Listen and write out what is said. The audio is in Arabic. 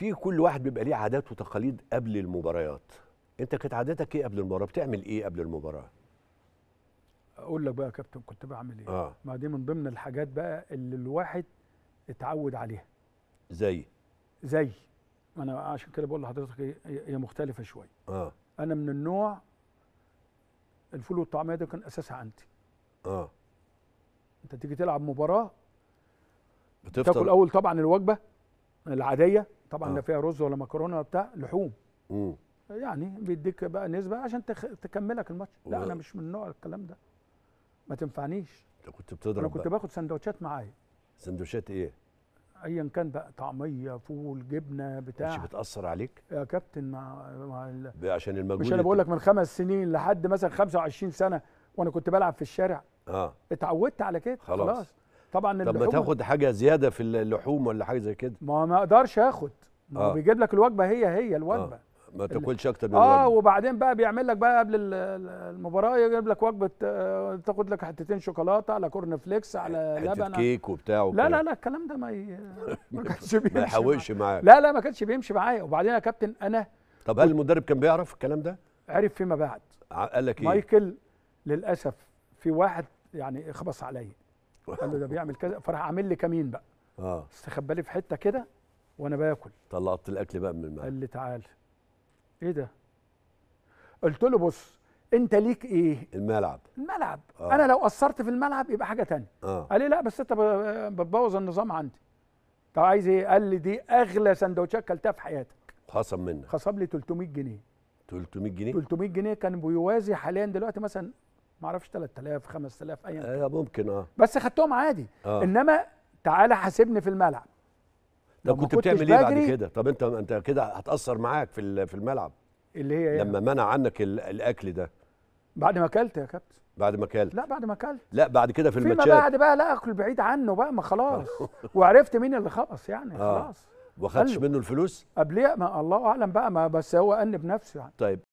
في كل واحد بيبقى ليه عادات وتقاليد قبل المباريات انت كانت عاداتك ايه قبل المباراه بتعمل ايه قبل المباراه اقول لك بقى يا كابتن كنت بعمل ايه آه. ما دي من ضمن الحاجات بقى اللي الواحد اتعود عليها زي زي انا عشان كده بقول لحضرتك هي مختلفه شويه اه انا من النوع الفول والطعميه ده كان اساسها عندي اه انت تيجي تلعب مباراه بتفطر تاكل اول طبعا الوجبه العاديه طبعا آه. لا فيها رز ولا مكرونه بتاع لحوم مم. يعني بيديك بقى نسبه عشان تخ... تكملك الماتش لا انا مش من نوع الكلام ده ما تنفعنيش انت كنت بتضرب انا كنت بقى. باخد سندوتشات معايا سندوتشات ايه ايا كان بقى طعميه فول جبنه بتاع مش بتاثر عليك يا كابتن مع, مع ال... عشان المجهود مش انا بقول لك من خمس سنين لحد مثلا 25 سنه وانا كنت بلعب في الشارع اه اتعودت على كده خلاص, خلاص. طبعا طب ما تاخد حاجه زياده في اللحوم ولا حاجه زي كده ما ما اقدرش اخد ما آه. بيجيب لك الوجبه هي هي الوجبه آه. ما تاكلش اكتر من اه وبعدين بقى بيعمل لك بقى قبل المباراه يجيب لك وجبه آه، تاخد لك حتتين شوكولاته على كورن فليكس على لبن كيك وبتاع لا لا لا الكلام ده ما ي... ما كانش بيمشي ما يحوقش معاك لا لا ما كانش بيمشي معايا وبعدين يا كابتن انا طب هل المدرب كان بيعرف الكلام ده؟ عرف فيما بعد قال لك ايه؟ مايكل للاسف في واحد يعني خبص عليا قال له ده بيعمل كذا فراح عامل لي كمين بقى اه استخبى لي في حته كده وانا باكل طلعت الاكل بقى من المعده قال لي تعالى ايه ده قلت له بص انت ليك ايه الملعب الملعب آه. انا لو قصرت في الملعب يبقى حاجه ثانيه آه. قال لي لا بس انت بتبوظ النظام عندي طب عايز ايه قال لي دي اغلى سندوتشات كلتها في حياتك خصم منك خصم لي 300 جنيه 300 جنيه 300 جنيه كان بيوازي حاليا دلوقتي مثلا ما اعرفش 3000 5000 ايا كان آه ممكن اه بس خدتهم عادي آه. انما تعالى حاسبني في الملعب طب كنت بتعمل ايه بعد كده طب انت انت كده هتاثر معاك في في الملعب اللي هي يعني. لما منع عنك الاكل ده بعد ما اكلت يا كابتن بعد ما اكلت لا بعد ما اكلت لا بعد كده في الماتشات فيما بعد بقى لا اكل بعيد عنه بقى ما خلاص وعرفت مين اللي خبص يعني آه. خلاص آه. واخدتش منه الفلوس؟ قبليه ما الله اعلم بقى ما بس هو انب نفسه يعني طيب